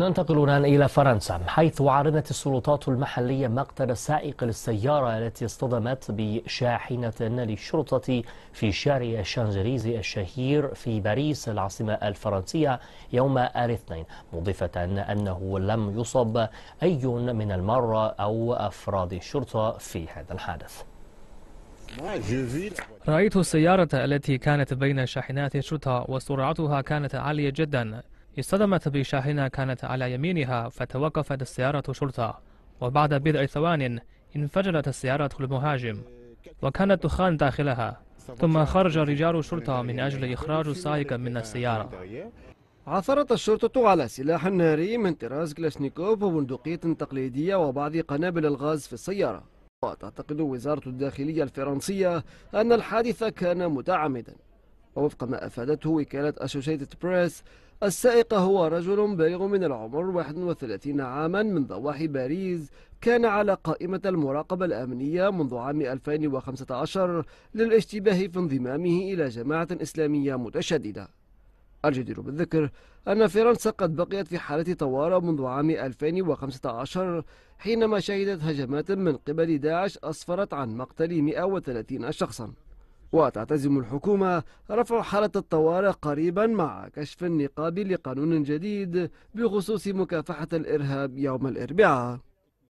ننتقل الآن إلى فرنسا حيث عرضت السلطات المحلية مقتل سائق للسيارة التي اصطدمت بشاحنة للشرطة في شارع شانزليزي الشهير في باريس العاصمة الفرنسية يوم الاثنين مضيفة أنه لم يصب أي من المرة أو أفراد الشرطة في هذا الحادث رأيت السيارة التي كانت بين شاحنات الشرطة وسرعتها كانت عالية جدا اصطدمت بشاحنة كانت على يمينها فتوقفت السيارة شرطة وبعد بضع ثوان انفجرت السيارة المهاجم وكان الدخان داخلها ثم خرج رجال الشرطة من أجل إخراج السائق من السيارة عثرت الشرطة على سلاح ناري من طراز كلاشنيكوف وبندقية تقليدية وبعض قنابل الغاز في السيارة وتعتقد وزارة الداخلية الفرنسية أن الحادث كان متعمدا ووفق ما أفادته وكالة أسوسيتد بريس السائق هو رجل بالغ من العمر 31 عاما من ضواحي باريس كان على قائمة المراقبة الأمنية منذ عام 2015 للاشتباه في انضمامه إلى جماعة إسلامية متشددة الجدير بالذكر أن فرنسا قد بقيت في حالة طوارئ منذ عام 2015 حينما شهدت هجمات من قبل داعش أسفرت عن مقتل 130 شخصاً وتعتزم الحكومة رفع حالة الطوارئ قريبا مع كشف النقاب لقانون جديد بخصوص مكافحة الإرهاب يوم الأربعاء